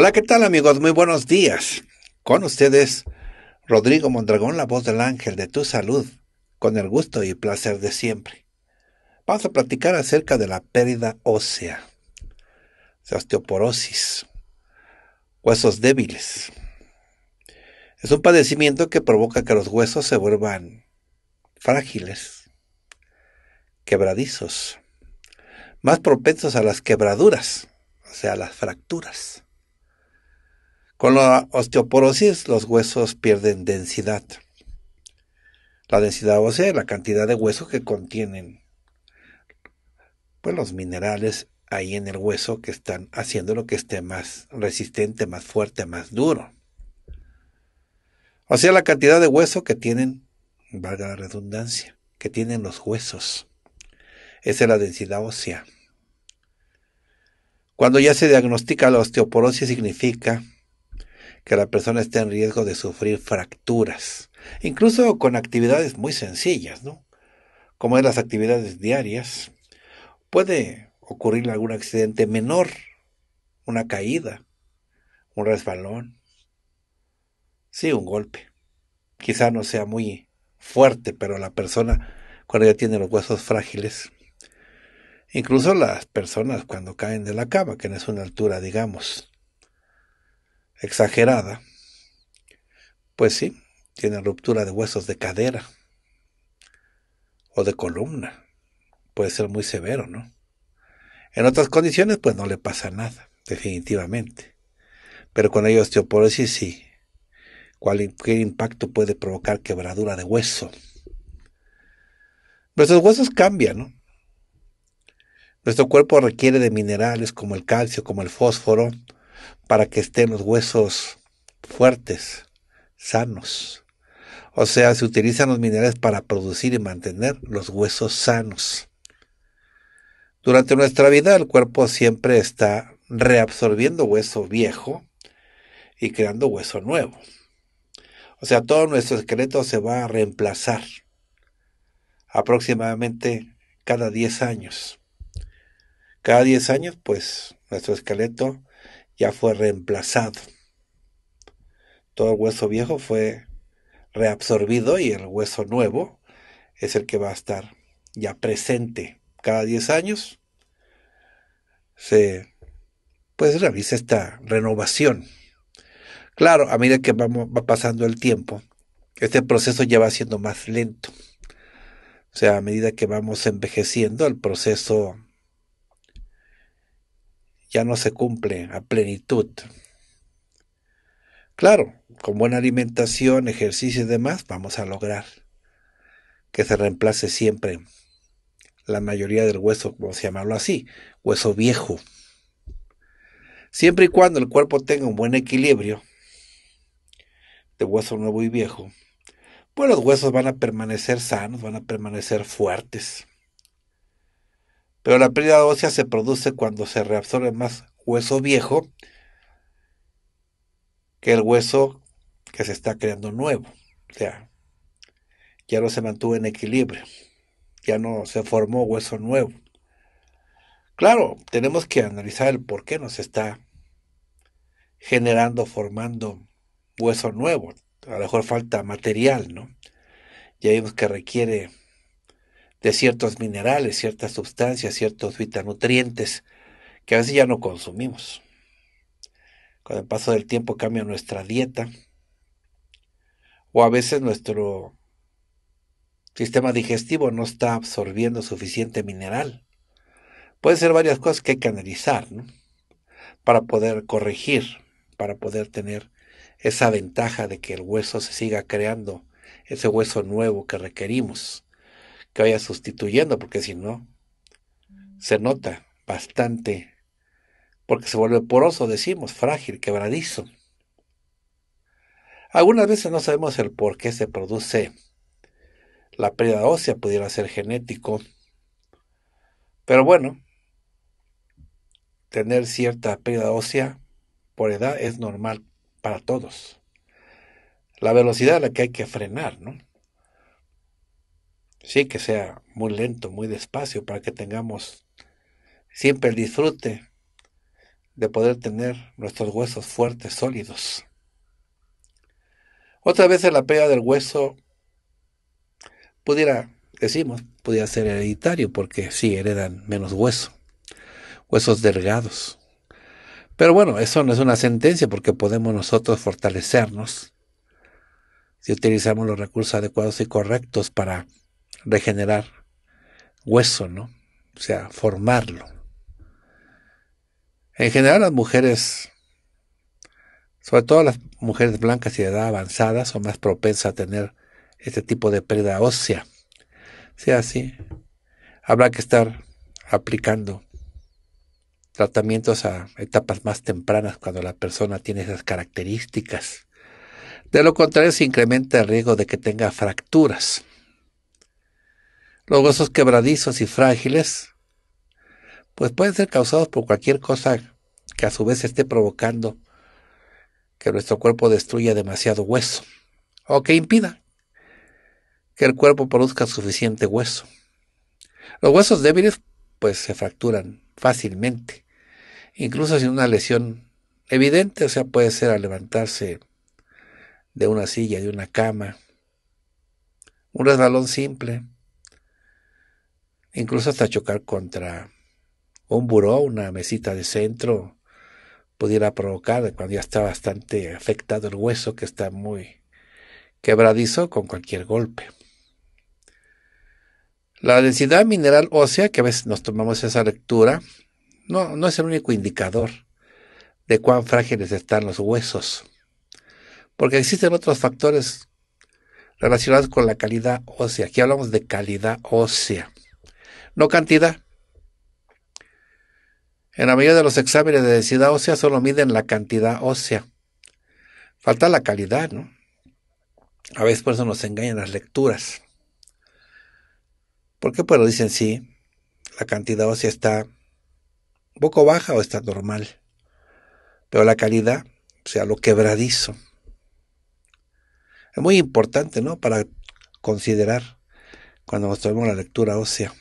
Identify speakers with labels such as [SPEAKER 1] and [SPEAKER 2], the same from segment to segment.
[SPEAKER 1] Hola, ¿qué tal amigos? Muy buenos días. Con ustedes, Rodrigo Mondragón, la voz del ángel de tu salud, con el gusto y placer de siempre. Vamos a platicar acerca de la pérdida ósea, osteoporosis, huesos débiles. Es un padecimiento que provoca que los huesos se vuelvan frágiles, quebradizos, más propensos a las quebraduras, o sea, a las fracturas con la osteoporosis los huesos pierden densidad. La densidad ósea es la cantidad de hueso que contienen pues, los minerales ahí en el hueso que están haciendo lo que esté más resistente, más fuerte, más duro. O sea, la cantidad de hueso que tienen, valga la redundancia, que tienen los huesos. Esa es la densidad ósea. Cuando ya se diagnostica la osteoporosis significa que la persona esté en riesgo de sufrir fracturas, incluso con actividades muy sencillas, ¿no? Como es las actividades diarias, puede ocurrir algún accidente menor, una caída, un resbalón, sí, un golpe. Quizá no sea muy fuerte, pero la persona cuando ya tiene los huesos frágiles, incluso las personas cuando caen de la cama, que no es una altura, digamos, exagerada. Pues sí, tiene ruptura de huesos de cadera o de columna. Puede ser muy severo, ¿no? En otras condiciones, pues no le pasa nada, definitivamente. Pero con ello osteoporosis sí. Cualquier impacto puede provocar quebradura de hueso. Nuestros huesos cambian, ¿no? Nuestro cuerpo requiere de minerales como el calcio, como el fósforo, para que estén los huesos fuertes, sanos. O sea, se utilizan los minerales para producir y mantener los huesos sanos. Durante nuestra vida el cuerpo siempre está reabsorbiendo hueso viejo y creando hueso nuevo. O sea, todo nuestro esqueleto se va a reemplazar aproximadamente cada 10 años. Cada 10 años, pues, nuestro esqueleto ya fue reemplazado. Todo el hueso viejo fue reabsorbido y el hueso nuevo es el que va a estar ya presente cada 10 años. Se pues realiza esta renovación. Claro, a medida que vamos, va pasando el tiempo, este proceso ya va siendo más lento. O sea, a medida que vamos envejeciendo, el proceso ya no se cumple a plenitud. Claro, con buena alimentación, ejercicio y demás, vamos a lograr que se reemplace siempre la mayoría del hueso, vamos a llamarlo así, hueso viejo. Siempre y cuando el cuerpo tenga un buen equilibrio de hueso nuevo y viejo, pues los huesos van a permanecer sanos, van a permanecer fuertes. Pero la pérdida ósea se produce cuando se reabsorbe más hueso viejo que el hueso que se está creando nuevo. O sea, ya no se mantuvo en equilibrio, ya no se formó hueso nuevo. Claro, tenemos que analizar el por qué nos está generando, formando hueso nuevo. A lo mejor falta material, ¿no? Ya vimos que requiere de ciertos minerales, ciertas sustancias, ciertos vitanutrientes que a veces ya no consumimos. Con el paso del tiempo cambia nuestra dieta o a veces nuestro sistema digestivo no está absorbiendo suficiente mineral. Puede ser varias cosas que hay que analizar ¿no? para poder corregir, para poder tener esa ventaja de que el hueso se siga creando, ese hueso nuevo que requerimos que vaya sustituyendo, porque si no, se nota bastante, porque se vuelve poroso, decimos, frágil, quebradizo. Algunas veces no sabemos el por qué se produce la pérdida ósea, pudiera ser genético, pero bueno, tener cierta pérdida ósea por edad es normal para todos. La velocidad a la que hay que frenar, ¿no? Sí, que sea muy lento, muy despacio, para que tengamos siempre el disfrute de poder tener nuestros huesos fuertes, sólidos. Otra vez la pega del hueso pudiera, decimos, pudiera ser hereditario, porque sí, heredan menos hueso, huesos delgados. Pero bueno, eso no es una sentencia porque podemos nosotros fortalecernos si utilizamos los recursos adecuados y correctos para regenerar hueso, ¿no? O sea, formarlo. En general las mujeres, sobre todo las mujeres blancas y de edad avanzada, son más propensas a tener este tipo de pérdida ósea. Sea así, habrá que estar aplicando tratamientos a etapas más tempranas cuando la persona tiene esas características. De lo contrario, se incrementa el riesgo de que tenga fracturas. Los huesos quebradizos y frágiles, pues pueden ser causados por cualquier cosa que a su vez esté provocando que nuestro cuerpo destruya demasiado hueso o que impida que el cuerpo produzca suficiente hueso. Los huesos débiles pues se fracturan fácilmente, incluso sin una lesión evidente, o sea, puede ser al levantarse de una silla, de una cama, un resbalón simple, incluso hasta chocar contra un buró, una mesita de centro, pudiera provocar cuando ya está bastante afectado el hueso que está muy quebradizo con cualquier golpe. La densidad mineral ósea, que a veces nos tomamos esa lectura, no, es el único indicador de cuán frágiles están los huesos, porque existen otros factores relacionados con la calidad ósea. Aquí hablamos de calidad ósea no cantidad. En la mayoría de los exámenes de densidad ósea solo miden la cantidad ósea. Falta la calidad, ¿no? A veces por eso nos engañan las lecturas. ¿Por qué? Pues lo dicen sí, la cantidad ósea está un poco baja o está normal. Pero la calidad, o sea, lo quebradizo. Es muy importante, ¿no? Para considerar cuando mostramos la lectura ósea.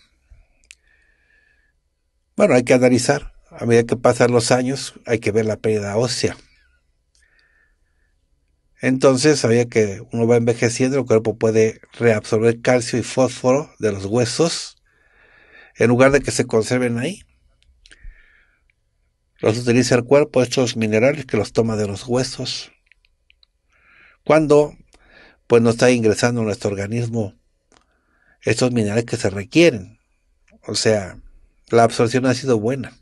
[SPEAKER 1] Bueno, hay que analizar. A medida que pasan los años, hay que ver la pérdida ósea. Entonces, sabía que uno va envejeciendo, el cuerpo puede reabsorber calcio y fósforo de los huesos en lugar de que se conserven ahí. Los utiliza el cuerpo, estos minerales que los toma de los huesos. Cuando pues no está ingresando a nuestro organismo estos minerales que se requieren. O sea, la absorción ha sido buena.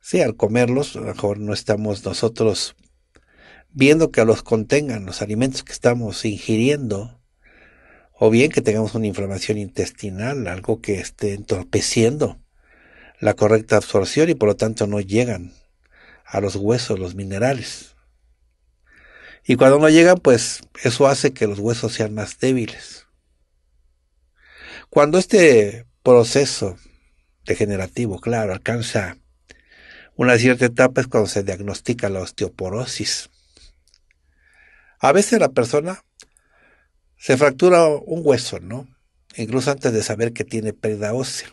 [SPEAKER 1] Sí, al comerlos, a lo mejor no estamos nosotros viendo que los contengan los alimentos que estamos ingiriendo, o bien que tengamos una inflamación intestinal, algo que esté entorpeciendo la correcta absorción y por lo tanto no llegan a los huesos los minerales. Y cuando no llegan, pues eso hace que los huesos sean más débiles. Cuando este proceso degenerativo, claro, alcanza una cierta etapa es cuando se diagnostica la osteoporosis. A veces la persona se fractura un hueso, ¿no? Incluso antes de saber que tiene pérdida ósea.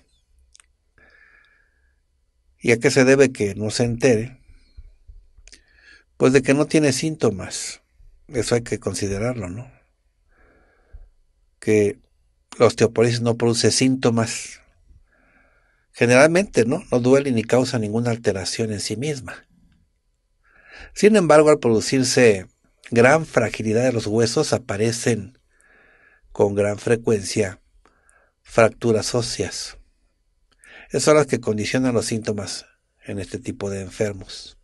[SPEAKER 1] ¿Y a qué se debe que no se entere? Pues de que no tiene síntomas. Eso hay que considerarlo, ¿no? Que la osteoporosis no produce síntomas. Generalmente, ¿no? No duele ni causa ninguna alteración en sí misma. Sin embargo, al producirse gran fragilidad de los huesos, aparecen con gran frecuencia fracturas óseas. Esas son las que condicionan los síntomas en este tipo de enfermos.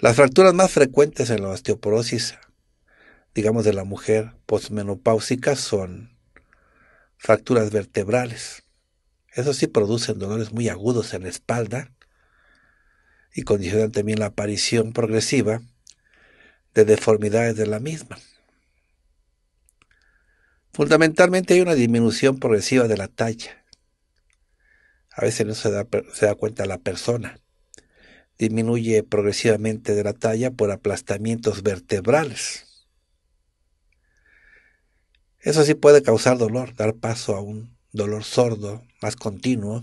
[SPEAKER 1] Las fracturas más frecuentes en la osteoporosis, digamos de la mujer postmenopáusica, son fracturas vertebrales. Eso sí producen dolores muy agudos en la espalda y condicionan también la aparición progresiva de deformidades de la misma. Fundamentalmente hay una disminución progresiva de la talla. A veces no se da, se da cuenta la persona. Disminuye progresivamente de la talla por aplastamientos vertebrales. Eso sí puede causar dolor, dar paso a un dolor sordo, más continuo,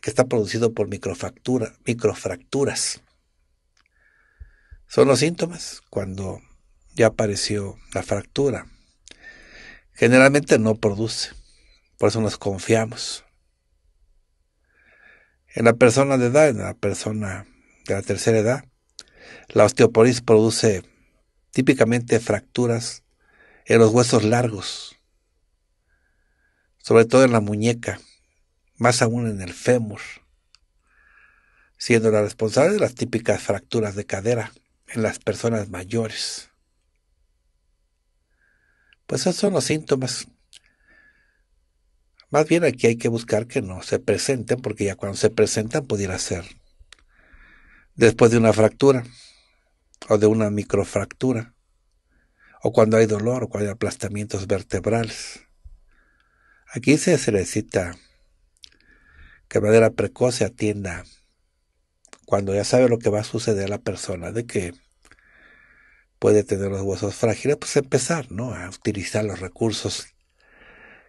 [SPEAKER 1] que está producido por microfracturas. Son los síntomas cuando ya apareció la fractura. Generalmente no produce, por eso nos confiamos. En la persona de edad, en la persona de la tercera edad, la osteoporosis produce típicamente fracturas en los huesos largos, sobre todo en la muñeca, más aún en el fémur, siendo la responsable de las típicas fracturas de cadera en las personas mayores. Pues esos son los síntomas. Más bien aquí hay que buscar que no se presenten, porque ya cuando se presentan pudiera ser después de una fractura o de una microfractura o cuando hay dolor, o cuando hay aplastamientos vertebrales. Aquí se necesita que de manera precoz se atienda cuando ya sabe lo que va a suceder a la persona, de que puede tener los huesos frágiles, pues empezar ¿no? a utilizar los recursos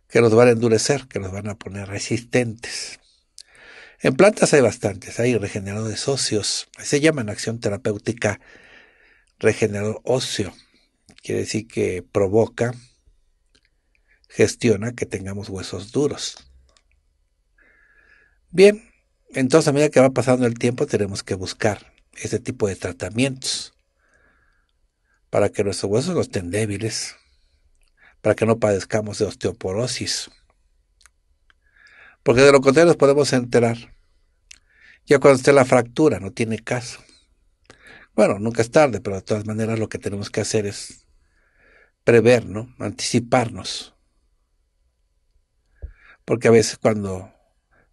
[SPEAKER 1] que los van a endurecer, que los van a poner resistentes. En plantas hay bastantes, hay regeneradores óseos, se llama en acción terapéutica regenerador óseo quiere decir que provoca, gestiona que tengamos huesos duros. Bien, entonces a medida que va pasando el tiempo tenemos que buscar ese tipo de tratamientos para que nuestros huesos no estén débiles, para que no padezcamos de osteoporosis. Porque de lo contrario nos podemos enterar. Ya cuando esté la fractura, no tiene caso. Bueno, nunca es tarde, pero de todas maneras lo que tenemos que hacer es prever, ¿no? Anticiparnos. Porque a veces cuando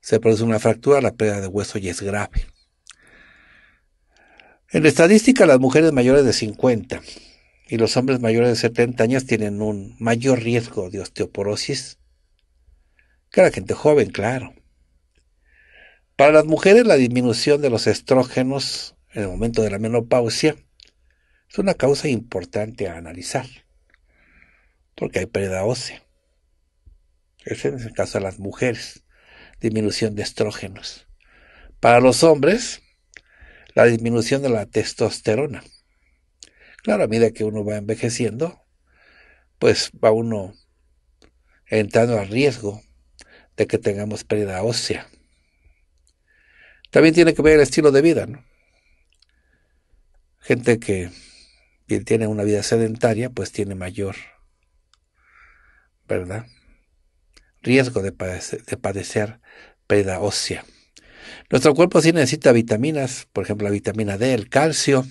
[SPEAKER 1] se produce una fractura, la pérdida de hueso ya es grave. En estadística, las mujeres mayores de 50 y los hombres mayores de 70 años tienen un mayor riesgo de osteoporosis que la gente joven, claro. Para las mujeres, la disminución de los estrógenos en el momento de la menopausia es una causa importante a analizar porque hay pérdida ósea. Ese es el caso de las mujeres, disminución de estrógenos. Para los hombres, la disminución de la testosterona. Claro, a medida que uno va envejeciendo, pues va uno entrando al riesgo de que tengamos pérdida ósea. También tiene que ver el estilo de vida, ¿no? Gente que tiene una vida sedentaria, pues tiene mayor ¿verdad? Riesgo de padecer, de padecer pérdida ósea. Nuestro cuerpo sí necesita vitaminas, por ejemplo la vitamina D, el calcio,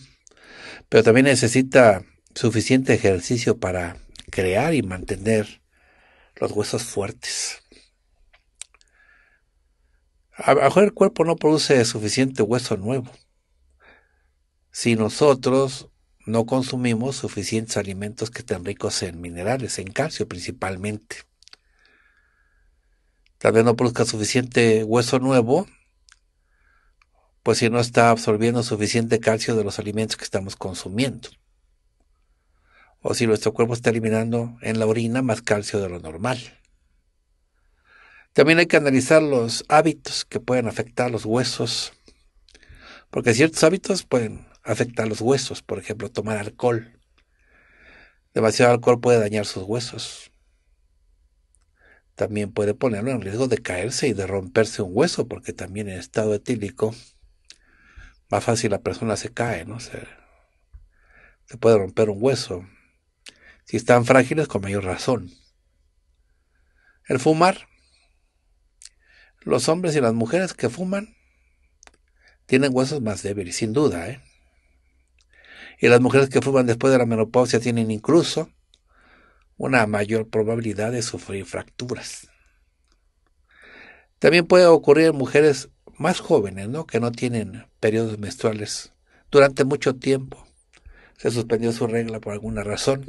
[SPEAKER 1] pero también necesita suficiente ejercicio para crear y mantener los huesos fuertes. A lo mejor el cuerpo no produce suficiente hueso nuevo. Si nosotros no consumimos suficientes alimentos que estén ricos en minerales, en calcio principalmente. Tal vez no produzca suficiente hueso nuevo, pues si no está absorbiendo suficiente calcio de los alimentos que estamos consumiendo. O si nuestro cuerpo está eliminando en la orina más calcio de lo normal. También hay que analizar los hábitos que pueden afectar los huesos, porque ciertos hábitos pueden afecta a los huesos, por ejemplo, tomar alcohol. Demasiado alcohol puede dañar sus huesos. También puede ponerlo en riesgo de caerse y de romperse un hueso, porque también en estado etílico más fácil la persona se cae, ¿no? Se, se puede romper un hueso. Si están frágiles, con mayor razón. El fumar. Los hombres y las mujeres que fuman tienen huesos más débiles, sin duda, ¿eh? Y las mujeres que fuman después de la menopausia tienen incluso una mayor probabilidad de sufrir fracturas. También puede ocurrir en mujeres más jóvenes, ¿no? que no tienen periodos menstruales durante mucho tiempo. Se suspendió su regla por alguna razón.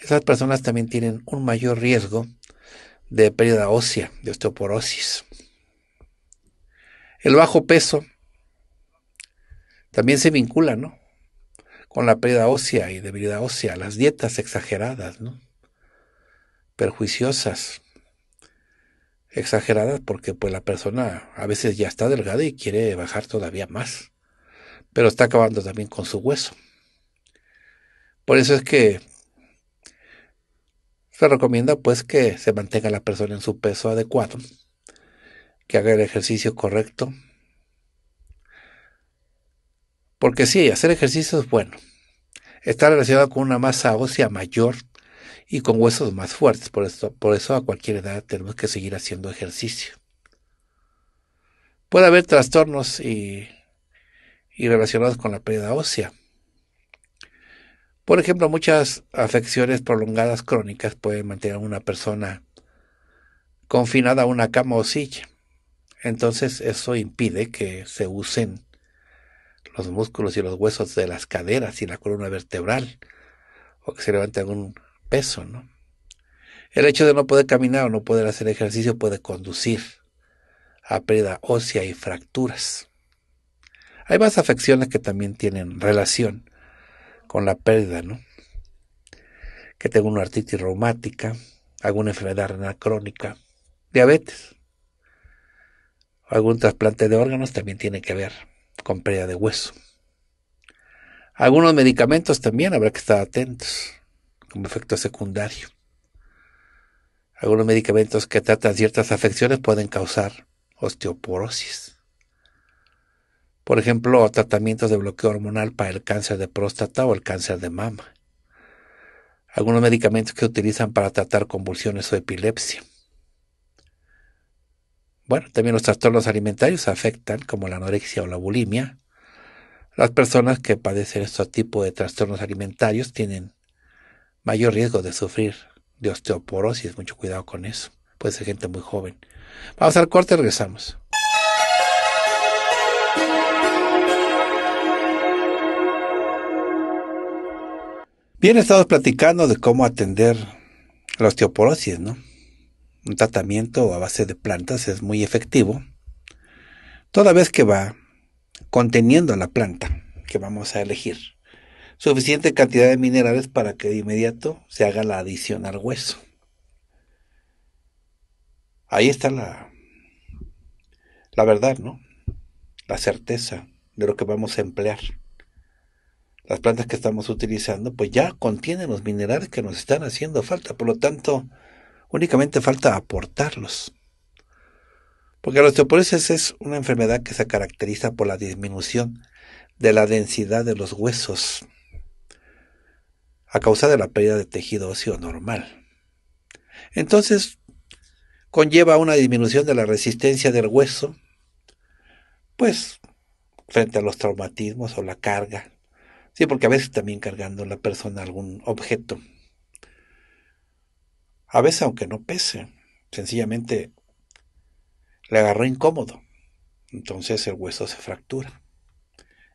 [SPEAKER 1] Esas personas también tienen un mayor riesgo de pérdida ósea, de osteoporosis. El bajo peso también se vincula, ¿no? con la pérdida ósea y debilidad ósea, las dietas exageradas, ¿no? perjuiciosas, exageradas porque pues la persona a veces ya está delgada y quiere bajar todavía más, pero está acabando también con su hueso. Por eso es que se recomienda pues que se mantenga la persona en su peso adecuado, que haga el ejercicio correcto, porque sí, hacer ejercicio es bueno. Está relacionado con una masa ósea mayor y con huesos más fuertes. Por eso, por eso a cualquier edad tenemos que seguir haciendo ejercicio. Puede haber trastornos y, y relacionados con la pérdida ósea. Por ejemplo, muchas afecciones prolongadas crónicas pueden mantener a una persona confinada a una cama o silla. Entonces eso impide que se usen los músculos y los huesos de las caderas y la columna vertebral, o que se levante algún peso, ¿no? El hecho de no poder caminar o no poder hacer ejercicio puede conducir a pérdida ósea y fracturas. Hay más afecciones que también tienen relación con la pérdida, ¿no? Que tengo una artritis reumática, alguna enfermedad renal crónica, diabetes, algún trasplante de órganos también tiene que ver con pérdida de hueso. Algunos medicamentos también habrá que estar atentos como efecto secundario. Algunos medicamentos que tratan ciertas afecciones pueden causar osteoporosis. Por ejemplo, tratamientos de bloqueo hormonal para el cáncer de próstata o el cáncer de mama. Algunos medicamentos que utilizan para tratar convulsiones o epilepsia. Bueno, también los trastornos alimentarios afectan, como la anorexia o la bulimia. Las personas que padecen este tipo de trastornos alimentarios tienen mayor riesgo de sufrir de osteoporosis. Mucho cuidado con eso. Puede ser gente muy joven. Vamos al corte, y regresamos. Bien, estamos platicando de cómo atender la osteoporosis, ¿no? un tratamiento a base de plantas es muy efectivo, toda vez que va conteniendo la planta que vamos a elegir suficiente cantidad de minerales para que de inmediato se haga la adición al hueso. Ahí está la, la verdad, ¿no? La certeza de lo que vamos a emplear. Las plantas que estamos utilizando, pues ya contienen los minerales que nos están haciendo falta. Por lo tanto, Únicamente falta aportarlos. Porque la osteoporosis es una enfermedad que se caracteriza por la disminución de la densidad de los huesos a causa de la pérdida de tejido óseo normal. Entonces, conlleva una disminución de la resistencia del hueso, pues, frente a los traumatismos o la carga. Sí, porque a veces también cargando la persona algún objeto a veces aunque no pese, sencillamente le agarró incómodo. Entonces el hueso se fractura.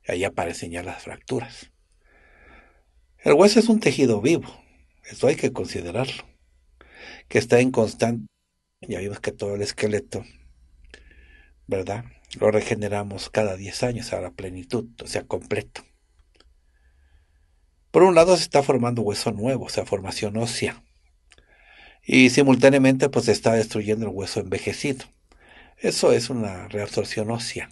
[SPEAKER 1] Y Ahí aparecen ya las fracturas. El hueso es un tejido vivo, esto hay que considerarlo, que está en constante, ya vimos que todo el esqueleto, ¿verdad? Lo regeneramos cada 10 años a la plenitud, o sea, completo. Por un lado se está formando hueso nuevo, o sea, formación ósea y simultáneamente pues está destruyendo el hueso envejecido. Eso es una reabsorción ósea.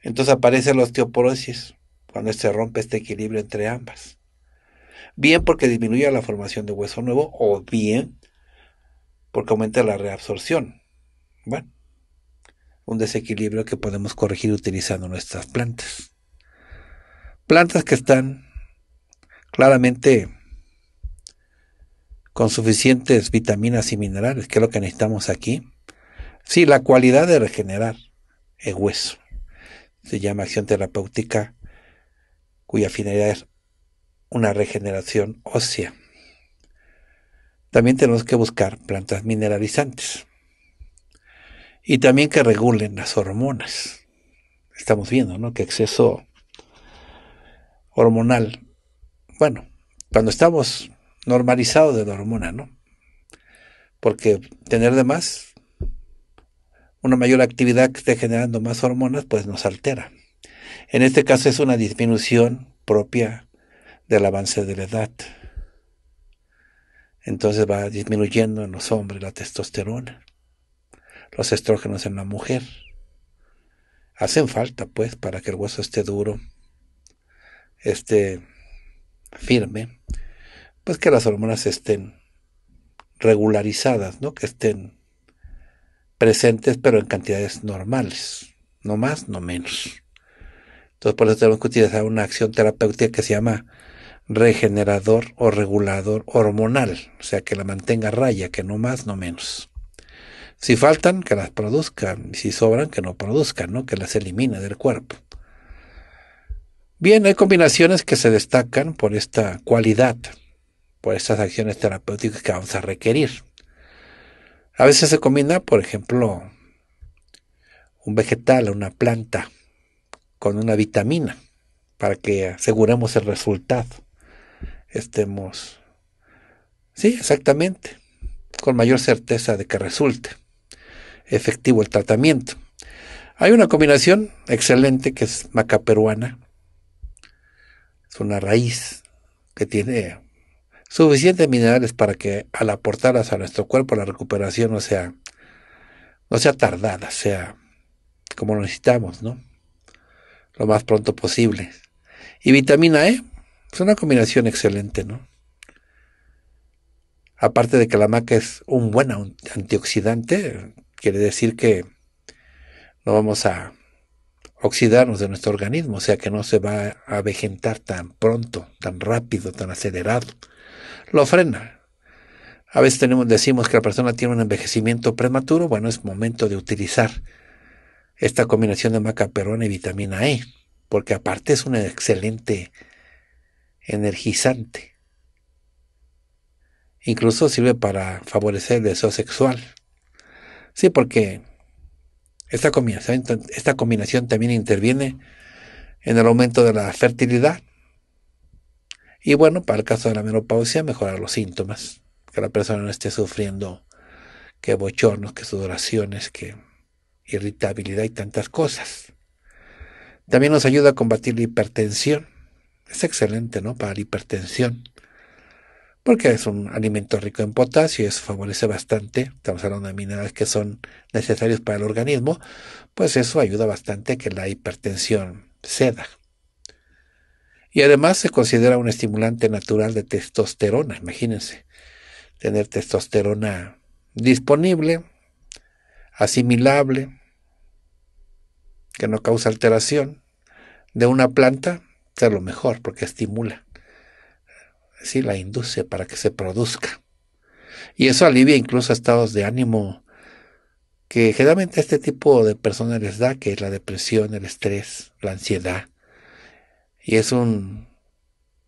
[SPEAKER 1] Entonces aparece la osteoporosis cuando se rompe este equilibrio entre ambas. Bien porque disminuye la formación de hueso nuevo o bien porque aumenta la reabsorción. Bueno, un desequilibrio que podemos corregir utilizando nuestras plantas. Plantas que están claramente con suficientes vitaminas y minerales, que es lo que necesitamos aquí. Sí, la cualidad de regenerar el hueso. Se llama acción terapéutica cuya finalidad es una regeneración ósea. También tenemos que buscar plantas mineralizantes. Y también que regulen las hormonas. Estamos viendo, ¿no? Que exceso hormonal. Bueno, cuando estamos normalizado de la hormona, ¿no? Porque tener de más, una mayor actividad que esté generando más hormonas, pues nos altera. En este caso es una disminución propia del avance de la edad. Entonces va disminuyendo en los hombres la testosterona, los estrógenos en la mujer. Hacen falta, pues, para que el hueso esté duro, esté firme pues que las hormonas estén regularizadas, ¿no? Que estén presentes, pero en cantidades normales, no más, no menos. Entonces, por eso tenemos que utilizar una acción terapéutica que se llama regenerador o regulador hormonal, o sea, que la mantenga a raya, que no más, no menos. Si faltan, que las produzcan, si sobran, que no produzcan, ¿no? que las elimine del cuerpo. Bien, hay combinaciones que se destacan por esta cualidad por estas acciones terapéuticas que vamos a requerir. A veces se combina, por ejemplo, un vegetal, o una planta, con una vitamina, para que aseguremos el resultado. Estemos, sí, exactamente, con mayor certeza de que resulte efectivo el tratamiento. Hay una combinación excelente que es maca peruana. Es una raíz que tiene suficientes minerales para que al aportarlas a nuestro cuerpo la recuperación no sea, no sea tardada, sea como lo necesitamos, ¿no? Lo más pronto posible. Y vitamina E, es una combinación excelente, ¿no? Aparte de que la maca es un buen antioxidante, quiere decir que no vamos a oxidarnos de nuestro organismo, o sea que no se va a vegetar tan pronto, tan rápido, tan acelerado lo frena. A veces tenemos, decimos que la persona tiene un envejecimiento prematuro, bueno, es momento de utilizar esta combinación de maca peruana y vitamina E, porque aparte es un excelente energizante. Incluso sirve para favorecer el deseo sexual. Sí, porque esta esta combinación también interviene en el aumento de la fertilidad, y bueno, para el caso de la menopausia, mejorar los síntomas, que la persona no esté sufriendo que bochornos, que sudoraciones, que irritabilidad y tantas cosas. También nos ayuda a combatir la hipertensión. Es excelente, ¿no? Para la hipertensión. Porque es un alimento rico en potasio y eso favorece bastante. Estamos hablando de minerales que son necesarios para el organismo. Pues eso ayuda bastante a que la hipertensión ceda. Y además se considera un estimulante natural de testosterona, imagínense, tener testosterona disponible, asimilable, que no causa alteración de una planta, es lo mejor porque estimula, sí, la induce para que se produzca. Y eso alivia incluso estados de ánimo que generalmente este tipo de personas les da, que es la depresión, el estrés, la ansiedad, y es un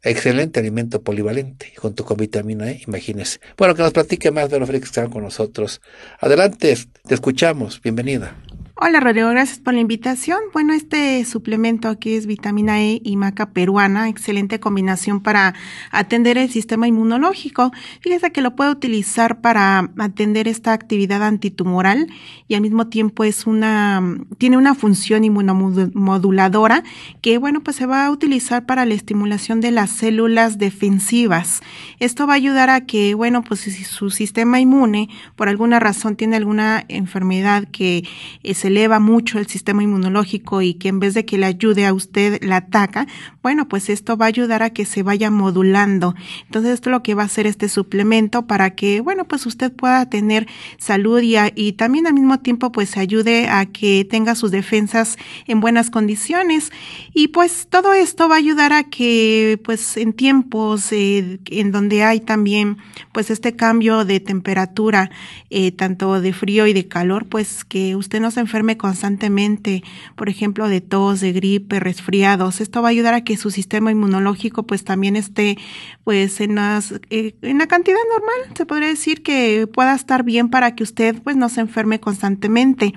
[SPEAKER 1] excelente alimento polivalente junto con vitamina E, imagínese. Bueno, que nos platique más, de Félix, que están con nosotros. Adelante, te escuchamos, bienvenida.
[SPEAKER 2] Hola Rodrigo, gracias por la invitación. Bueno, este suplemento aquí es vitamina E y maca peruana, excelente combinación para atender el sistema inmunológico. Fíjese que lo puede utilizar para atender esta actividad antitumoral y al mismo tiempo es una, tiene una función inmunomoduladora que, bueno, pues se va a utilizar para la estimulación de las células defensivas. Esto va a ayudar a que, bueno, pues si su sistema inmune por alguna razón tiene alguna enfermedad que eh, se eleva mucho el sistema inmunológico y que en vez de que le ayude a usted, la ataca, bueno, pues esto va a ayudar a que se vaya modulando. Entonces, esto es lo que va a hacer este suplemento para que, bueno, pues usted pueda tener salud y, también al mismo tiempo, pues ayude a que tenga sus defensas en buenas condiciones. Y pues todo esto va a ayudar a que, pues en tiempos eh, en donde hay también, pues este cambio de temperatura, eh, tanto de frío y de calor, pues que usted no se enferme constantemente, por ejemplo, de tos, de gripe, resfriados. Esto va a ayudar a que su sistema inmunológico pues también esté pues eh, en, la cantidad normal, se podría decir que pueda estar bien para que usted pues no se enferme constantemente.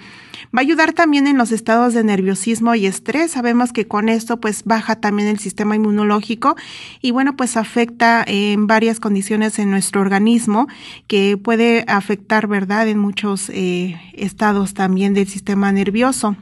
[SPEAKER 2] Va a ayudar también en los estados de nerviosismo y estrés. Sabemos que con esto pues baja también el sistema inmunológico y bueno pues afecta en varias condiciones en nuestro organismo que puede afectar, ¿verdad?, en muchos eh, estados también del sistema tema nervioso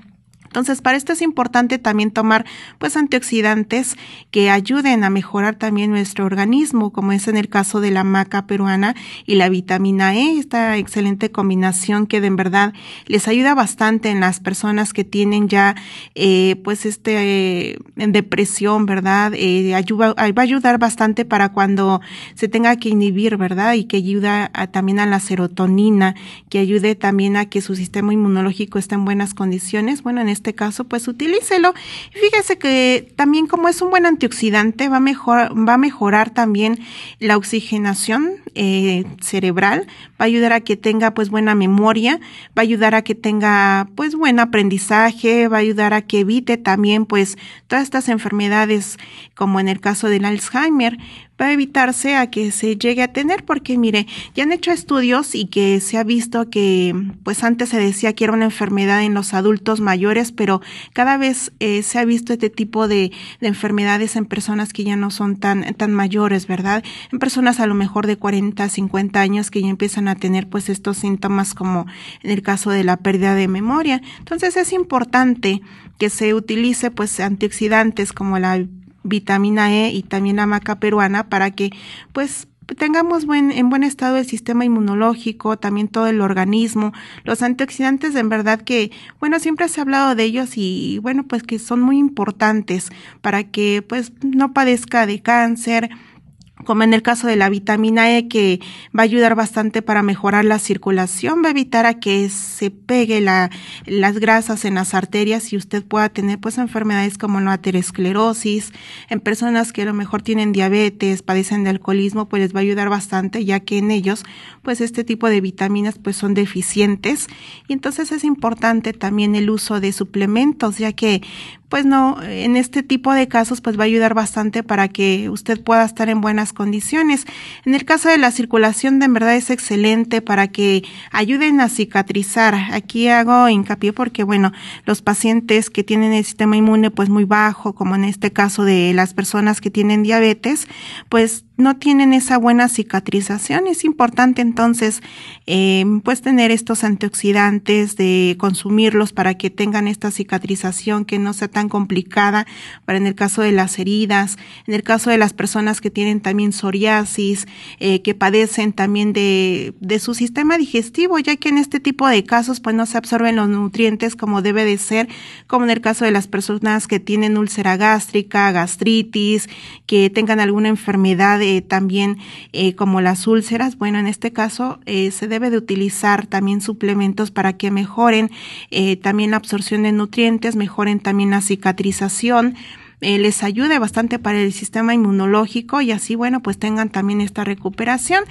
[SPEAKER 2] entonces, para esto es importante también tomar pues antioxidantes que ayuden a mejorar también nuestro organismo, como es en el caso de la maca peruana y la vitamina E, esta excelente combinación que de verdad les ayuda bastante en las personas que tienen ya eh, pues este eh, depresión, ¿verdad? Eh, ayuda, va a ayudar bastante para cuando se tenga que inhibir, ¿verdad? Y que ayuda también a la serotonina, que ayude también a que su sistema inmunológico esté en buenas condiciones. Bueno, en este caso, pues utilícelo. Fíjese que también como es un buen antioxidante, va a, mejor, va a mejorar también la oxigenación eh, cerebral, va a ayudar a que tenga pues buena memoria, va a ayudar a que tenga pues buen aprendizaje, va a ayudar a que evite también pues todas estas enfermedades como en el caso del Alzheimer a evitarse a que se llegue a tener, porque mire, ya han hecho estudios y que se ha visto que, pues antes se decía que era una enfermedad en los adultos mayores, pero cada vez eh, se ha visto este tipo de, enfermedades en personas que ya no son tan, tan mayores, ¿verdad? En personas a lo mejor de 40, 50 años que ya empiezan a tener pues estos síntomas como en el caso de la pérdida de memoria. Entonces es importante que se utilice pues antioxidantes como la vitamina E y también hamaca maca peruana para que pues tengamos buen, en buen estado el sistema inmunológico, también todo el organismo, los antioxidantes en verdad que, bueno, siempre se ha hablado de ellos y bueno, pues que son muy importantes para que pues no padezca de cáncer, como en el caso de la vitamina E, que va a ayudar bastante para mejorar la circulación, va a evitar a que se pegue las grasas en las arterias y usted pueda tener pues enfermedades como la aterosclerosis, en personas que a lo mejor tienen diabetes, padecen de alcoholismo, pues les va a ayudar bastante, ya que en ellos pues este tipo de vitaminas pues son deficientes y entonces es importante también el uso de suplementos, ya que pues no, en este tipo de casos pues va a ayudar bastante para que usted pueda estar en buenas condiciones. En el caso de la circulación, de en verdad es excelente para que ayuden a cicatrizar. Aquí hago hincapié porque, bueno, los pacientes que tienen el sistema inmune pues muy bajo, como en este caso de las personas que tienen diabetes, pues no tienen esa buena cicatrización. Es importante entonces eh, pues tener estos antioxidantes, de consumirlos para que tengan esta cicatrización que no sea tan complicada para en el caso de las heridas, en el caso de las personas que tienen también psoriasis, eh, que padecen también de, de su sistema digestivo, ya que en este tipo de casos pues no se absorben los nutrientes como debe de ser, como en el caso de las personas que tienen úlcera gástrica, gastritis, que tengan alguna enfermedad eh, también eh, como las úlceras, bueno, en este caso eh, se debe de utilizar también suplementos para que mejoren también la absorción de nutrientes, mejoren también la cicatrización. Eh, les ayude bastante para el sistema inmunológico y así, bueno, pues tengan también esta recuperación.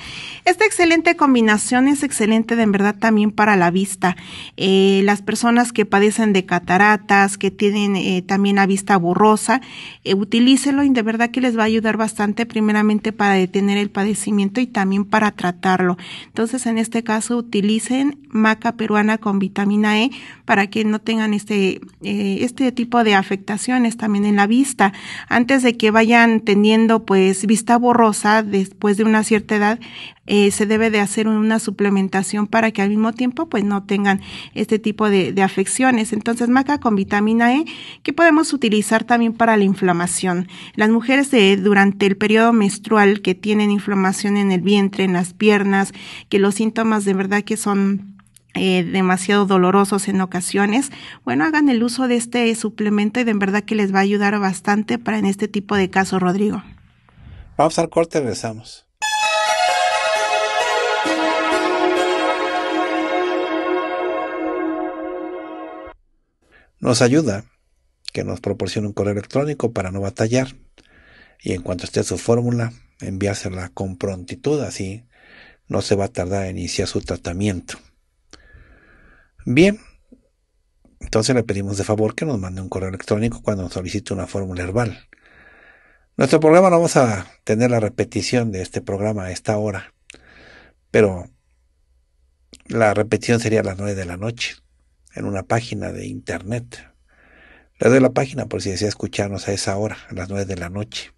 [SPEAKER 2] Esta excelente combinación es excelente de en verdad también para la vista. Eh, las personas que padecen de cataratas, que tienen eh, también la vista borrosa, utilícelo y de verdad que les va a ayudar bastante primeramente para detener el padecimiento y también para tratarlo. Entonces, en este caso, utilicen maca peruana con vitamina E para que no tengan este, este tipo de afectaciones también en la vista vista. Antes de que vayan teniendo pues vista borrosa después de una cierta edad, eh, se debe de hacer una suplementación para que al mismo tiempo pues no tengan este tipo de, afecciones. Entonces maca con vitamina E que podemos utilizar también para la inflamación. Las mujeres de durante el periodo menstrual que tienen inflamación en el vientre, en las piernas, que los síntomas de verdad que son eh, demasiado dolorosos en ocasiones, bueno, hagan el uso de este suplemento y de verdad que les va a ayudar bastante para en este tipo de casos, Rodrigo.
[SPEAKER 1] Vamos al corte, regresamos. Nos ayuda que nos proporcione un correo electrónico para no batallar y en cuanto esté su fórmula, enviársela con prontitud, así no se va a tardar en iniciar su tratamiento. Bien, entonces le pedimos de favor que nos mande un correo electrónico cuando solicite una fórmula herbal. Nuestro programa no vamos a tener la repetición de este programa a esta hora, pero la repetición sería a las 9 de la noche en una página de internet. Le doy la página por si desea escucharnos a esa hora, a las 9 de la noche.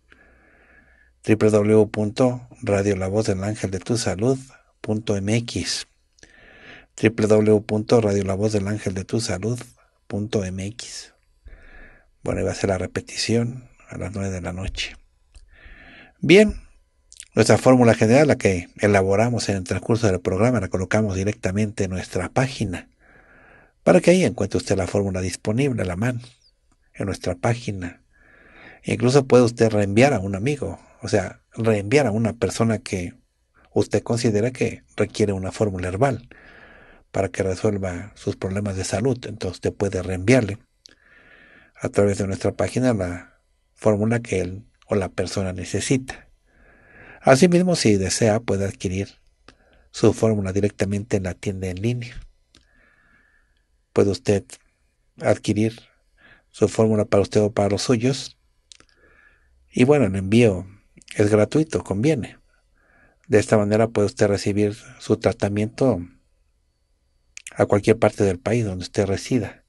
[SPEAKER 1] www.radiolavozdelangeldetusalud.mx salud.mx. Bueno, iba a ser la repetición a las 9 de la noche. Bien, nuestra fórmula general, la que elaboramos en el transcurso del programa, la colocamos directamente en nuestra página, para que ahí encuentre usted la fórmula disponible a la mano, en nuestra página. incluso puede usted reenviar a un amigo, o sea, reenviar a una persona que usted considera que requiere una fórmula herbal para que resuelva sus problemas de salud. Entonces usted puede reenviarle a través de nuestra página la fórmula que él o la persona necesita. Asimismo, si desea, puede adquirir su fórmula directamente en la tienda en línea. Puede usted adquirir su fórmula para usted o para los suyos. Y bueno, el envío es gratuito, conviene. De esta manera puede usted recibir su tratamiento a cualquier parte del país donde usted resida.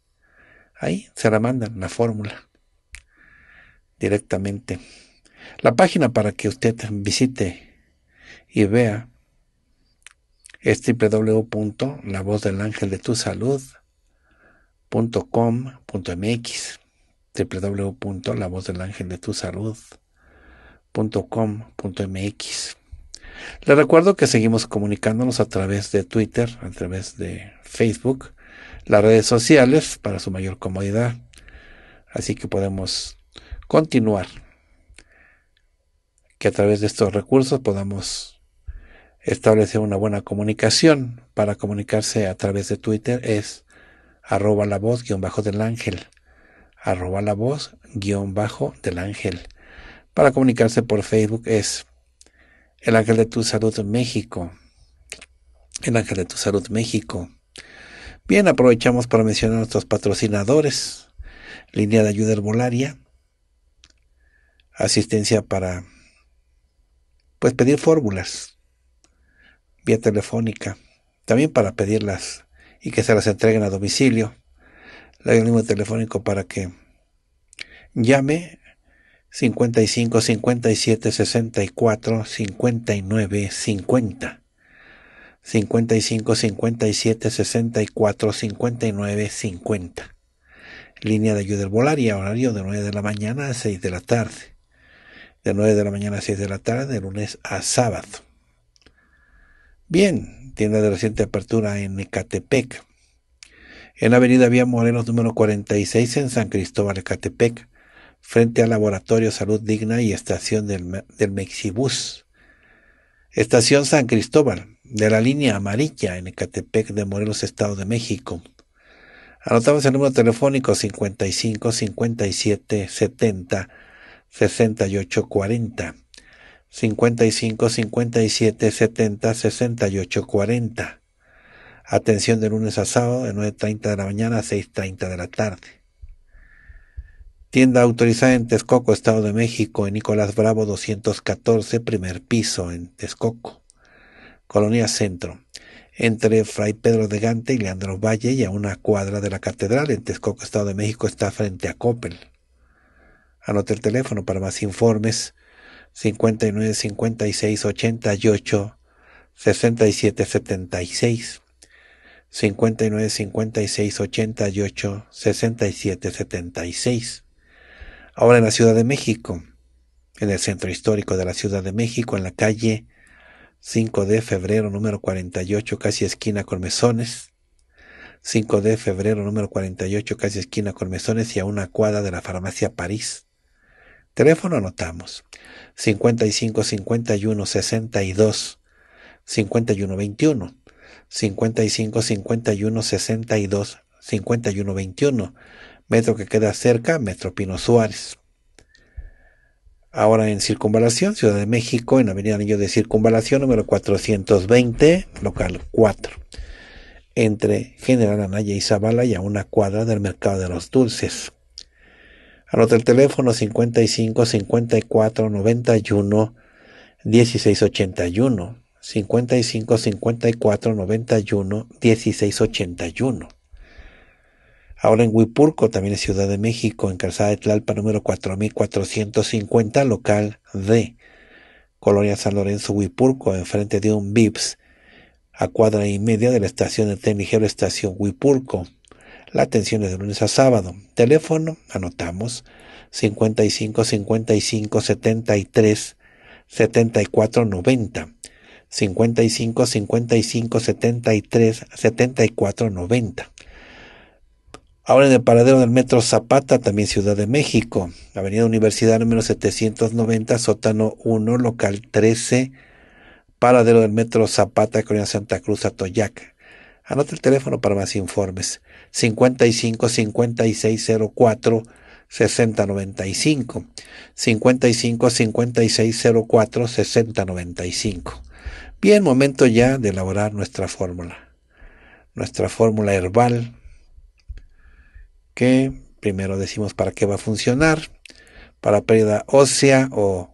[SPEAKER 1] Ahí se la mandan la fórmula directamente. La página para que usted visite y vea es www.lavozdelangeldetusalud.com.mx www.lavozdelangeldetusalud.com.mx les recuerdo que seguimos comunicándonos a través de Twitter, a través de Facebook, las redes sociales para su mayor comodidad. Así que podemos continuar. Que a través de estos recursos podamos establecer una buena comunicación. Para comunicarse a través de Twitter es arroba la voz guión bajo del ángel. Arroba la voz guión bajo del ángel. Para comunicarse por Facebook es el Ángel de tu Salud México. El Ángel de tu Salud México. Bien, aprovechamos para mencionar a nuestros patrocinadores. Línea de ayuda herbolaria. Asistencia para pues pedir fórmulas vía telefónica. También para pedirlas y que se las entreguen a domicilio. Le doy el telefónico para que llame 55 57 64 59 50 55 57 64 59 50 Línea de ayuda del herbolaria, horario de 9 de la mañana a 6 de la tarde. De 9 de la mañana a 6 de la tarde, de lunes a sábado. Bien, tienda de reciente apertura en Ecatepec. En la avenida Vía Morelos número 46 en San Cristóbal, Ecatepec frente al Laboratorio Salud Digna y estación del, del Mexibus. Estación San Cristóbal, de la línea amarilla en Ecatepec de Morelos, Estado de México. Anotamos el número telefónico 55 57 70 68 40. 55 57 70 68 40. Atención de lunes a sábado de 9.30 de la mañana a 6.30 de la tarde. Tienda autorizada en Texcoco, Estado de México, en Nicolás Bravo 214, primer piso, en Texcoco. Colonia Centro. Entre Fray Pedro de Gante y Leandro Valle y a una cuadra de la catedral en Texcoco, Estado de México, está frente a Coppel. Anote el teléfono para más informes 59 56 88 67 76. 59 56 88 67 76. Ahora en la Ciudad de México, en el centro histórico de la Ciudad de México, en la calle 5 de febrero número 48, casi esquina con mesones. 5 de febrero número 48, casi esquina con mesones y a una cuadra de la farmacia París. Teléfono anotamos. 55 51 62 51 21. 55 51 62 51 21 metro que queda cerca, Metro Pino Suárez. Ahora en Circunvalación, Ciudad de México, en Avenida Niño de Circunvalación, número 420, local 4, entre General Anaya y Zabala y a una cuadra del Mercado de los Dulces. Anota el teléfono 55 54 91 1681. 55 54 91 1681. Ahora en Huipurco, también en Ciudad de México, en Calzada de Tlalpa número 4450, local D. Colonia San Lorenzo, Huipurco, enfrente de un VIPS, a cuadra y media de la estación de tren ligero Estación Huipurco. La atención es de lunes a sábado. Teléfono, anotamos, 55 55 73 74 90. 55 55 73 74 90. Ahora en el paradero del Metro Zapata, también Ciudad de México, Avenida Universidad número 790, sótano 1, local 13, paradero del Metro Zapata, Colonia Santa Cruz, Atoyac. Anota el teléfono para más informes. 55 5604 6095. 55 5604 6095. Bien, momento ya de elaborar nuestra fórmula. Nuestra fórmula herbal que primero decimos para qué va a funcionar, para pérdida ósea o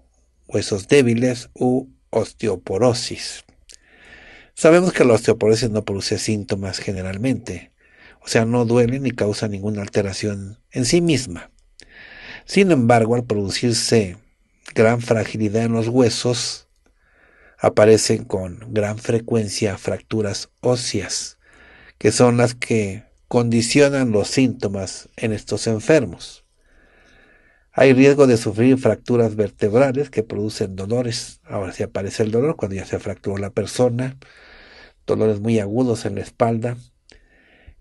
[SPEAKER 1] huesos débiles u osteoporosis. Sabemos que la osteoporosis no produce síntomas generalmente, o sea, no duele ni causa ninguna alteración en sí misma. Sin embargo, al producirse gran fragilidad en los huesos, aparecen con gran frecuencia fracturas óseas, que son las que condicionan los síntomas en estos enfermos. Hay riesgo de sufrir fracturas vertebrales que producen dolores. Ahora sí aparece el dolor cuando ya se fracturó la persona, dolores muy agudos en la espalda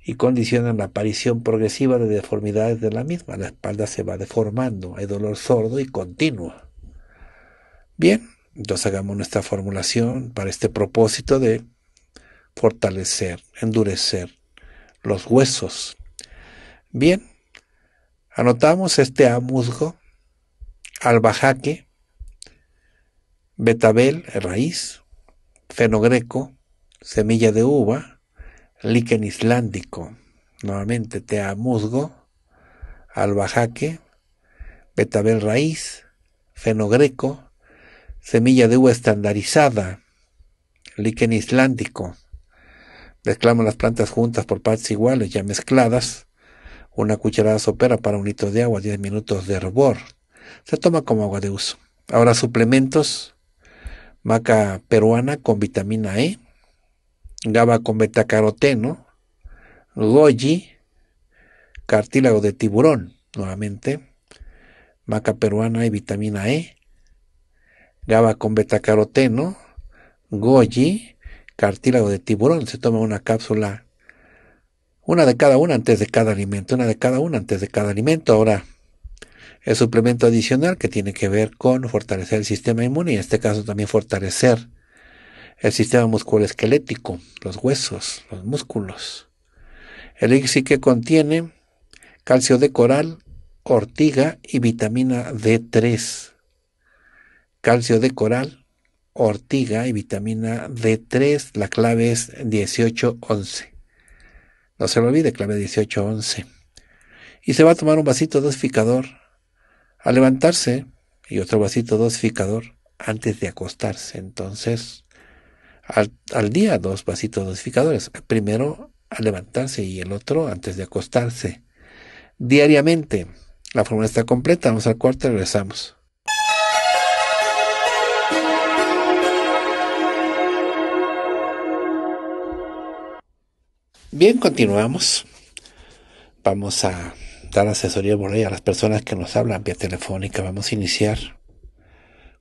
[SPEAKER 1] y condicionan la aparición progresiva de deformidades de la misma. La espalda se va deformando, hay dolor sordo y continuo. Bien, entonces hagamos nuestra formulación para este propósito de fortalecer, endurecer los huesos. Bien, anotamos este musgo, albajaque, betabel, raíz, fenogreco, semilla de uva, líquen islandico, nuevamente te musgo, albajaque, betabel raíz, fenogreco, semilla de uva estandarizada, líquen islandico, Mezclamos las plantas juntas por partes iguales, ya mezcladas. Una cucharada sopera para un litro de agua, 10 minutos de hervor. Se toma como agua de uso. Ahora suplementos. Maca peruana con vitamina E. Gaba con betacaroteno. Goji. Cartílago de tiburón, nuevamente. Maca peruana y vitamina E. Gaba con betacaroteno. Goji cartílago de tiburón, se toma una cápsula, una de cada una antes de cada alimento, una de cada una antes de cada alimento. Ahora, el suplemento adicional que tiene que ver con fortalecer el sistema inmune y en este caso también fortalecer el sistema musculoesquelético, los huesos, los músculos. El IXI que contiene calcio de coral, ortiga y vitamina D3. Calcio de coral, ortiga y vitamina D3. La clave es 1811. No se lo olvide, clave 1811. Y se va a tomar un vasito dosificador al levantarse y otro vasito dosificador antes de acostarse. Entonces, al, día dos vasitos dosificadores. primero al levantarse y el otro antes de acostarse. Diariamente. La fórmula está completa. Vamos al cuarto y regresamos. Bien, continuamos. Vamos a dar asesoría por ahí a las personas que nos hablan vía telefónica. Vamos a iniciar.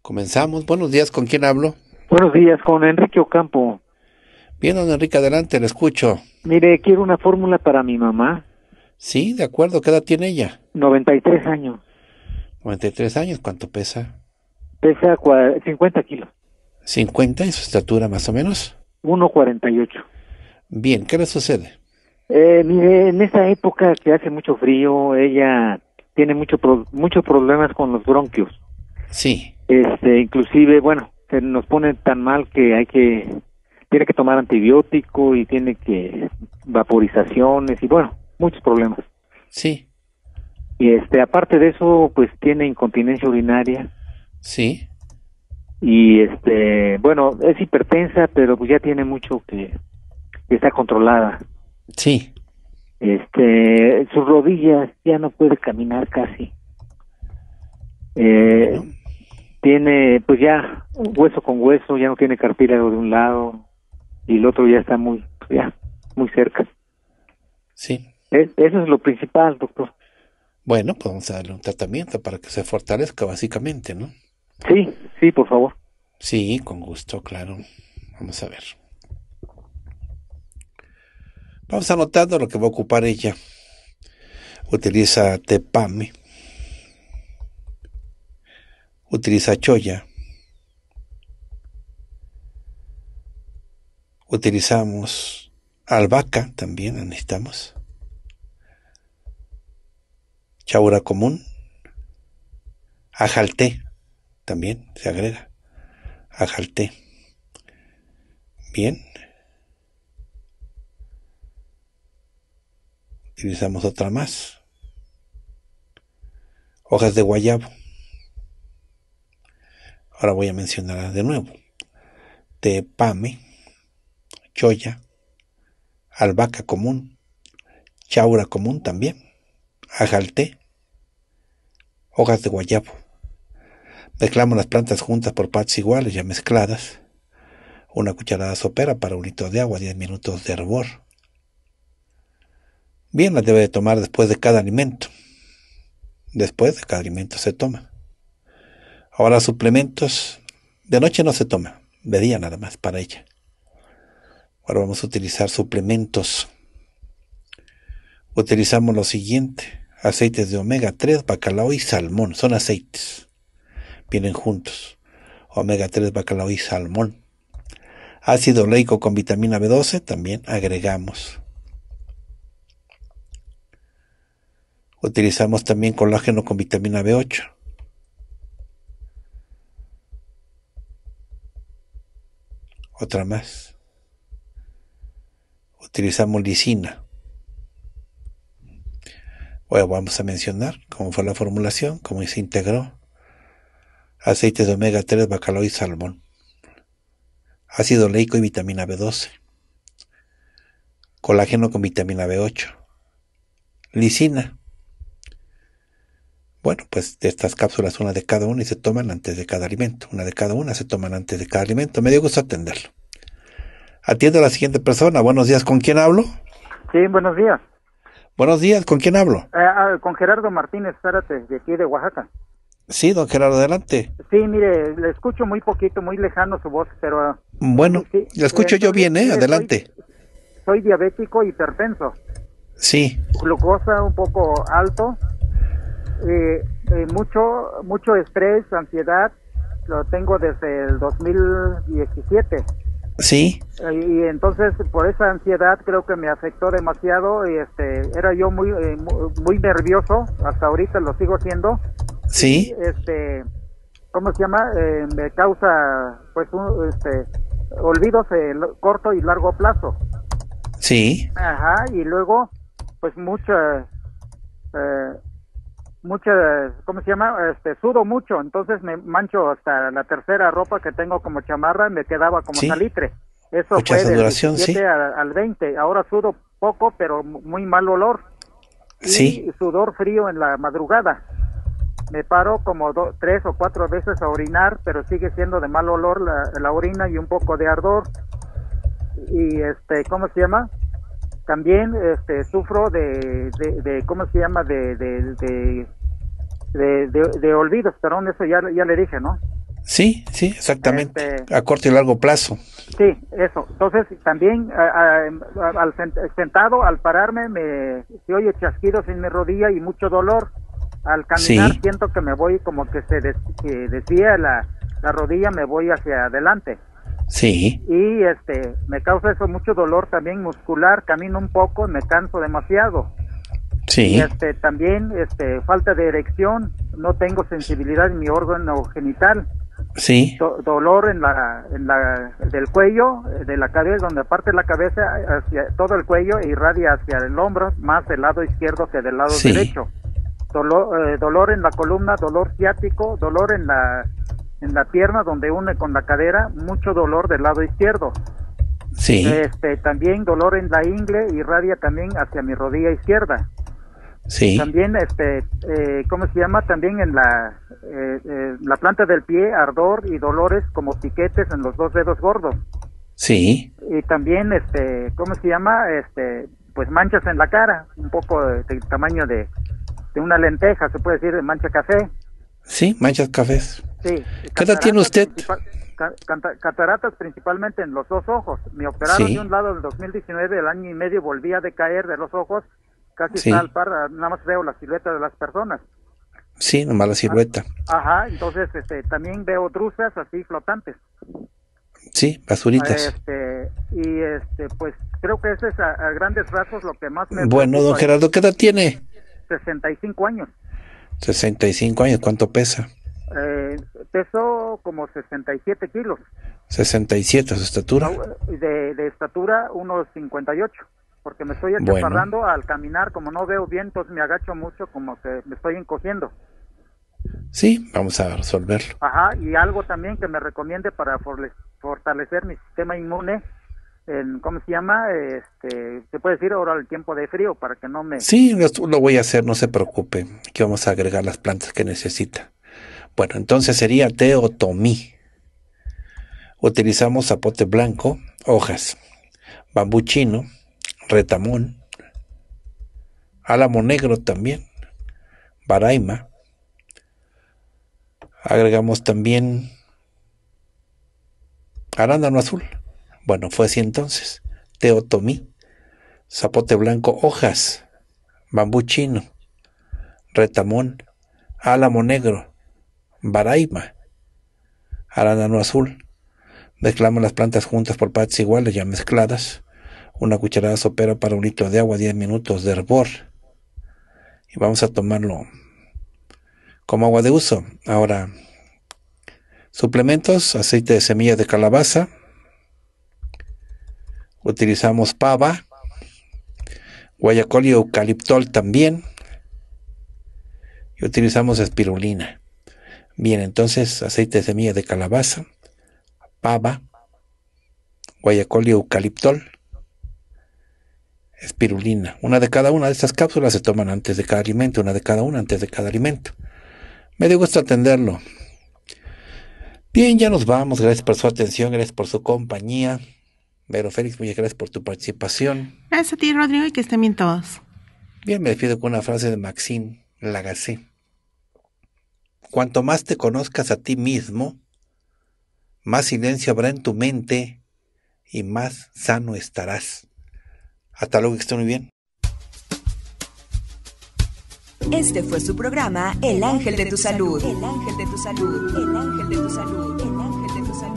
[SPEAKER 1] Comenzamos. Buenos días, ¿con quién hablo? Buenos días, con Enrique Ocampo. Bien, don Enrique, adelante, le escucho. Mire, quiero una fórmula para mi mamá. Sí, de acuerdo, ¿qué edad tiene ella?
[SPEAKER 3] 93 años.
[SPEAKER 1] 93 años, ¿cuánto pesa?
[SPEAKER 3] Pesa 50 kilos.
[SPEAKER 1] ¿50 ¿Y su estatura más o menos?
[SPEAKER 3] 1,48.
[SPEAKER 1] Bien, ¿qué le sucede?
[SPEAKER 3] Eh, en esa época que hace mucho frío, ella tiene mucho muchos problemas con los bronquios. Sí. Este, inclusive, bueno, se nos pone tan mal que hay que tiene que tomar antibiótico y tiene que vaporizaciones y bueno, muchos problemas. Sí. Y este, aparte de eso, pues tiene incontinencia urinaria. Sí. Y este, bueno, es hipertensa, pero pues ya tiene mucho que está controlada. Sí. Este, sus rodillas ya no puede caminar casi. Eh, tiene, pues ya, hueso con hueso, ya no tiene cartílago de un lado y el otro ya está muy, muy cerca. Sí. eso es lo principal,
[SPEAKER 1] doctor. Bueno, pues vamos a darle un tratamiento para que se fortalezca básicamente, ¿no? Sí, sí, por favor. Sí, con gusto, claro. Vamos a ver. Vamos anotando lo que va a ocupar ella. Utiliza Tepame. Utiliza Choya. Utilizamos albahaca también, la necesitamos. Chaura común. Ajalté también se agrega. Ajalté. Bien. utilizamos otra más. Hojas de guayabo. Ahora voy a mencionar de nuevo. Tepame, choya, albahaca común, chaura común también, ajalté, hojas de guayabo. Mezclamos las plantas juntas por partes iguales ya mezcladas. Una cucharada sopera para un litro de agua, 10 minutos de hervor bien las debe de tomar después de cada alimento. Después de cada alimento se toma. Ahora suplementos de noche no se toma, de día nada más para ella. Ahora vamos a utilizar suplementos. Utilizamos lo siguiente, aceites de omega 3, bacalao y salmón, son aceites. Vienen juntos. Omega 3, bacalao y salmón. Ácido oleico con vitamina B12 también agregamos. Utilizamos también colágeno con vitamina B8. Otra más. Utilizamos lisina. Bueno, vamos a mencionar cómo fue la formulación, cómo se integró. Aceites de omega 3, bacalao y salmón. Ácido leico y vitamina B12. Colágeno con vitamina B8. Lisina bueno, pues estas cápsulas, una de cada una, y se toman antes de cada alimento. Una de cada una se toman antes de cada alimento. Me dio gusto atenderlo. Atiendo a la siguiente persona. Buenos días, ¿con quién hablo? Sí, buenos días. Buenos días, ¿con quién hablo?
[SPEAKER 4] Eh, ah, con Gerardo Martínez Zárate, de aquí de Oaxaca.
[SPEAKER 1] Sí, don Gerardo, adelante.
[SPEAKER 4] Sí, mire, le escucho muy poquito, muy lejano su voz, pero... Ah,
[SPEAKER 1] bueno, le escucho yo bien, ¿eh? Adelante.
[SPEAKER 4] Soy, diabético y hipertenso. Sí. Glucosa un poco alto, eh, eh, mucho, mucho estrés, ansiedad, lo tengo desde el 2017. Sí. Y entonces por esa ansiedad creo que me afectó demasiado y este era yo muy eh, muy nervioso, hasta ahorita lo sigo haciendo... Sí. este ¿cómo se llama? Eh, me causa pues este olvidos eh, corto y largo plazo. Sí. Ajá, y luego pues mucha muchas, ¿cómo se llama? Este, sudo mucho, entonces me mancho hasta la tercera ropa que tengo como chamarra, me quedaba como salitre. Eso fue del 17 ¿sí? al, 20. Ahora sudo poco, pero muy mal olor. sí. sudor frío en la madrugada. Me paro como dos tres o cuatro veces a orinar, pero sigue siendo de mal olor la, la orina y un poco de ardor. Y este, ¿cómo se llama? también este, sufro de, de, ¿cómo se llama? De, de, de, olvidos, perdón, eso ya, ya le dije, ¿no?
[SPEAKER 1] Sí, sí, exactamente, este, a corto y largo plazo.
[SPEAKER 4] Sí, eso. Entonces, también al sentado, al pararme, me se oye chasquidos en mi rodilla y mucho dolor. Al caminar siento que me voy como que se des, la, la rodilla, me voy hacia adelante. Sí. Y este, me causa eso mucho dolor también muscular, camino un poco, me canso demasiado. Sí. este, también este, falta de erección, no tengo sensibilidad en mi órgano genital. Sí. dolor en la, en la, del cuello, de la cabeza, donde parte la cabeza, hacia todo el cuello irradia hacia el hombro, más del lado izquierdo que del lado derecho. Dolor, eh, dolor en la columna, dolor ciático, dolor en la en la pierna donde une con la cadera, mucho dolor del lado izquierdo. Sí. Este, también dolor en la ingle y radia también hacia mi rodilla izquierda. Sí. También, este, eh, ¿cómo se llama? También en la, eh, eh, la planta del pie, ardor y dolores como piquetes en los dos dedos gordos. Sí. Y también, este, ¿cómo se llama? Este, pues manchas en la cara, un poco del tamaño de, una lenteja, se puede decir, de mancha café.
[SPEAKER 1] Sí, manchas cafés.
[SPEAKER 4] Sí. ¿Qué edad tiene usted? cataratas principalmente en los dos ojos. Me operaron de un lado en 2019, el año y medio volvía a decaer de los ojos, casi nada más veo la silueta de las personas.
[SPEAKER 1] Sí, nomás la silueta.
[SPEAKER 4] Ah, ajá, entonces este, también veo drusas así flotantes.
[SPEAKER 1] Sí, basuritas.
[SPEAKER 4] Este, y este, pues creo que ese es a grandes rasgos lo que más me... Bueno, don Gerardo,
[SPEAKER 1] ¿qué edad tiene?
[SPEAKER 4] 65 años.
[SPEAKER 1] 65 años, ¿cuánto pesa?
[SPEAKER 4] Eh, peso como 67 kilos.
[SPEAKER 1] 67 su estatura.
[SPEAKER 4] Eh, de, estatura unos 58, porque me estoy achaparrando al caminar, como no veo vientos me agacho mucho, como que me estoy encogiendo.
[SPEAKER 1] Sí, vamos a resolverlo.
[SPEAKER 4] Ajá, y algo también que me recomiende para fortalecer mi sistema inmune ¿cómo se llama? Este, ¿Se puede decir ahora el tiempo de frío para que no me... Sí, lo,
[SPEAKER 1] voy a hacer, no se preocupe, que vamos a agregar las plantas que necesita. Bueno, entonces sería teotomí. Utilizamos zapote blanco, hojas, bambú chino, retamón, álamo negro también, baraima. Agregamos también arándano azul bueno, fue así entonces. Teotomí, zapote blanco, hojas, bambú chino, retamón, álamo negro, baraima, arándano azul. Mezclamos las plantas juntas por partes iguales, ya mezcladas. Una cucharada sopera para un litro de agua, 10 minutos de hervor. Y vamos a tomarlo como agua de uso. Ahora, suplementos, aceite de semilla de calabaza, utilizamos pava, guayacol y eucaliptol también, y utilizamos espirulina. Bien, entonces aceite de semilla de calabaza, pava, guayacol y eucaliptol, espirulina. Una de cada una de estas cápsulas se toman antes de cada alimento, una de cada una antes de cada alimento. Me dio gusto atenderlo. Bien, ya nos vamos. Gracias por su atención, gracias por su compañía. Pero, Félix, muchas gracias por tu participación.
[SPEAKER 2] Gracias a ti, Rodrigo, y que estén bien todos.
[SPEAKER 1] Bien, me despido con una frase de Maxine Lagacé. Cuanto más te conozcas a ti mismo, más silencio habrá en tu mente y más sano estarás. Hasta luego, que estén muy bien.
[SPEAKER 2] Este fue su programa El Ángel de tu Salud. El Ángel de tu Salud. El Ángel de tu Salud. El ángel de tu salud.